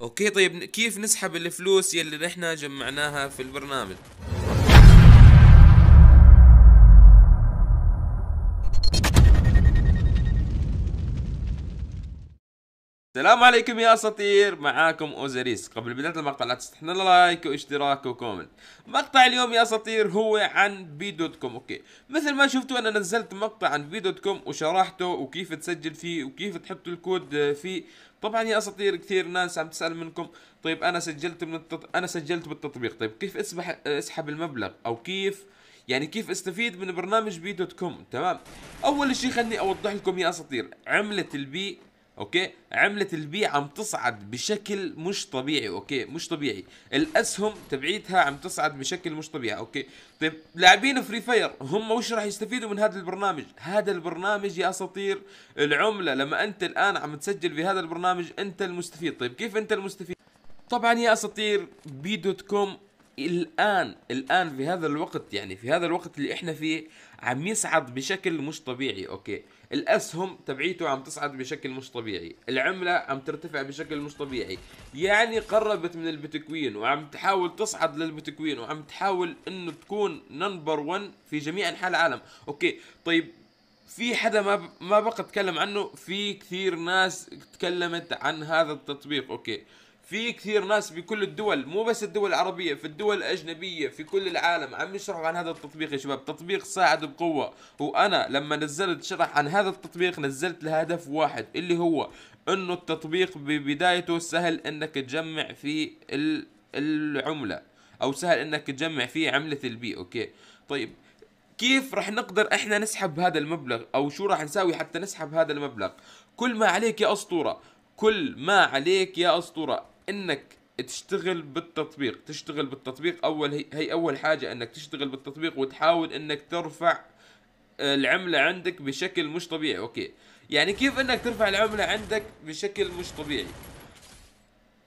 اوكي طيب كيف نسحب الفلوس يلي نحن جمعناها في البرنامج السلام عليكم يا اساطير معاكم اوزريس قبل بدايه المقطع لا تستحنا لايك واشتراك وكومنت مقطع اليوم يا اساطير هو عن بي دوت كوم اوكي مثل ما شفتوا انا نزلت مقطع عن بي دوت كوم وشرحته وكيف تسجل فيه وكيف تحط الكود فيه طبعا يا اساطير كثير ناس عم تسال منكم طيب انا سجلت من التط... انا سجلت بالتطبيق طيب كيف اسبح... اسحب المبلغ او كيف يعني كيف استفيد من برنامج بي دوت كوم تمام اول شيء خلني اوضح لكم يا اساطير عمله البي اوكي عمله البي عم تصعد بشكل مش طبيعي اوكي مش طبيعي الاسهم تبعيتها عم تصعد بشكل مش طبيعي اوكي طيب لاعبين فري فاير هم وش راح يستفيدوا من هذا البرنامج هذا البرنامج يا اساطير العمله لما انت الان عم تسجل في هذا البرنامج انت المستفيد طيب كيف انت المستفيد طبعا يا اساطير بي دوت كوم الان الان في هذا الوقت يعني في هذا الوقت اللي احنا فيه عم يصعد بشكل مش طبيعي اوكي الاسهم تبعيته عم تصعد بشكل مش طبيعي العمله عم ترتفع بشكل مش طبيعي يعني قربت من البيتكوين وعم تحاول تصعد للبيتكوين وعم تحاول انه تكون نمبر 1 في جميع انحاء العالم اوكي طيب في حدا ما ما بقى تكلم عنه في كثير ناس تكلمت عن هذا التطبيق اوكي في كثير ناس بكل الدول مو بس الدول العربيه في الدول الاجنبيه في كل العالم عم يشرحوا عن هذا التطبيق يا شباب تطبيق ساعد بقوه وانا لما نزلت شرح عن هذا التطبيق نزلت لهدف واحد اللي هو انه التطبيق ببدايته سهل انك تجمع فيه العمله او سهل انك تجمع فيه عمله البي اوكي طيب كيف رح نقدر احنا نسحب هذا المبلغ او شو رح نساوي حتى نسحب هذا المبلغ كل ما عليك يا اسطوره كل ما عليك يا اسطوره انك تشتغل بالتطبيق تشتغل بالتطبيق اول هي, اول حاجه انك تشتغل بالتطبيق وتحاول انك ترفع آه، العمله عندك بشكل مش طبيعي اوكي يعني كيف انك ترفع العمله عندك بشكل مش طبيعي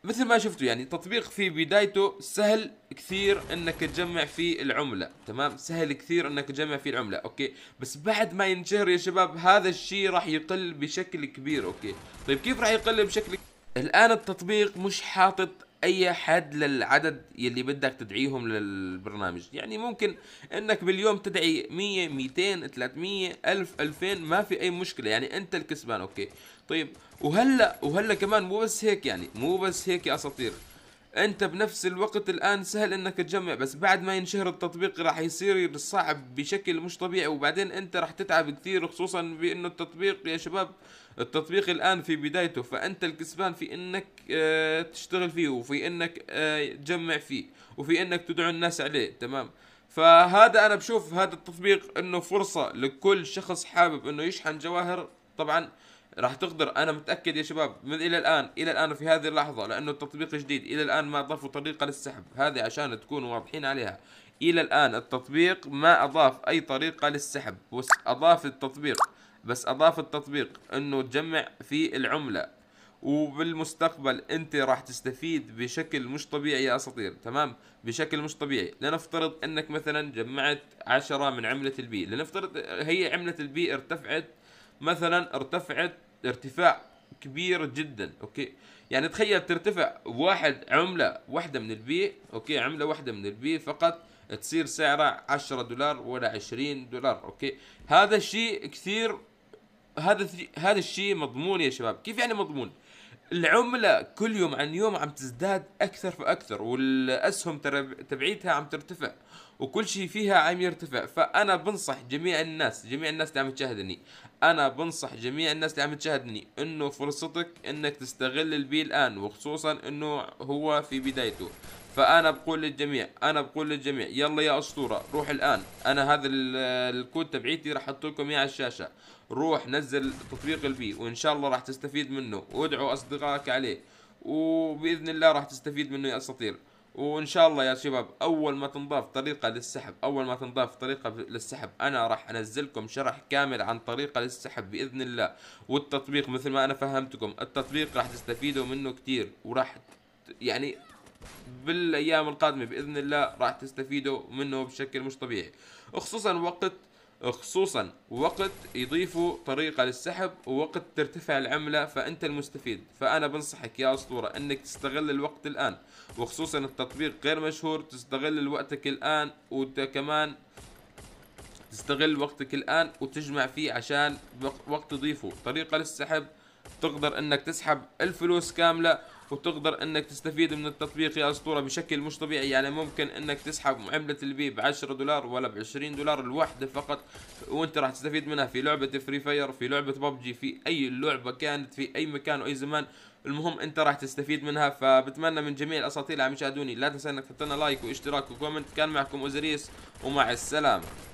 مثل ما شفتوا يعني تطبيق في بدايته سهل كثير انك تجمع فيه العمله تمام سهل كثير انك تجمع فيه العمله اوكي بس بعد ما ينشهر يا شباب هذا الشيء راح يقل بشكل كبير اوكي طيب كيف راح يقل بشكل كبير الان التطبيق مش حاطط اي حد للعدد يلي بدك تدعيهم للبرنامج يعني ممكن انك باليوم تدعي 100 200 300 1000 2000 ما في اي مشكله يعني انت الكسبان اوكي طيب وهلا وهلا كمان مو بس هيك يعني مو بس هيك يا اساطير انت بنفس الوقت الان سهل انك تجمع بس بعد ما ينشهر التطبيق راح يصير صعب بشكل مش طبيعي وبعدين انت راح تتعب كثير خصوصا بانه التطبيق يا شباب التطبيق الان في بدايته فانت الكسبان في انك آه، تشتغل فيه وفي انك آه، تجمع فيه وفي انك تدعو الناس عليه تمام فهذا انا بشوف هذا التطبيق انه فرصة لكل شخص حابب انه يشحن جواهر طبعا راح تقدر انا متاكد يا شباب من الى الان الى الان في هذه اللحظه لانه التطبيق جديد الى الان ما اضافوا طريقه للسحب هذه عشان تكونوا واضحين عليها الى الان التطبيق ما اضاف اي طريقه للسحب بس اضاف التطبيق بس اضاف التطبيق انه تجمع في العمله وبالمستقبل انت راح تستفيد بشكل مش طبيعي يا اساطير تمام بشكل مش طبيعي لنفترض انك مثلا جمعت عشرة من عملة البي لنفترض هي عملة البي ارتفعت مثلا ارتفعت ارتفاع كبير جدا اوكي يعني تخيل ترتفع واحد عمله واحده من البي اوكي عمله واحده من البي فقط تصير سعرها 10 دولار ولا 20 دولار اوكي هذا الشيء كثير هذا هذا الشيء مضمون يا شباب كيف يعني مضمون العملة كل يوم عن يوم عم تزداد أكثر فأكثر والأسهم تبعيتها عم ترتفع وكل شيء فيها عم يرتفع فأنا بنصح جميع الناس جميع الناس اللي عم تشاهدني انا بنصح جميع الناس اللي عم تشاهدني انه فرصتك انك تستغل البي الان وخصوصا انه هو في بدايته فانا بقول للجميع انا بقول للجميع يلا يا اسطوره روح الان انا هذا الكود تبعيتي راح احط لكم اياه على الشاشه روح نزل تطبيق البي وان شاء الله راح تستفيد منه وادعوا اصدقائك عليه وباذن الله راح تستفيد منه يا اساطير وان شاء الله يا شباب اول ما تنضاف طريقه للسحب اول ما تنضاف طريقه للسحب انا راح انزلكم شرح كامل عن طريقه للسحب باذن الله والتطبيق مثل ما انا فهمتكم التطبيق راح تستفيدوا منه كثير وراح يعني بالايام القادمه باذن الله راح تستفيدوا منه بشكل مش طبيعي خصوصا وقت خصوصا وقت يضيفوا طريقة للسحب ووقت ترتفع العملة فأنت المستفيد فأنا بنصحك يا أسطورة أنك تستغل الوقت الآن وخصوصا التطبيق غير مشهور تستغل وقتك الآن وكمان تستغل وقتك الآن وتجمع فيه عشان وقت تضيفه طريقة للسحب تقدر أنك تسحب الفلوس كاملة وتقدر انك تستفيد من التطبيق يا اسطورة بشكل مش طبيعي يعني ممكن انك تسحب عملة البي ب 10 دولار ولا ب 20 دولار الوحدة فقط وانت راح تستفيد منها في لعبة فري فاير في لعبة ببجي في اي لعبة كانت في اي مكان واي زمان المهم انت راح تستفيد منها فبتمنى من جميع الاساطير اللي عم يشاهدوني لا تنسى انك تحط لنا لايك واشتراك وكومنت كان معكم اوزريس ومع السلامه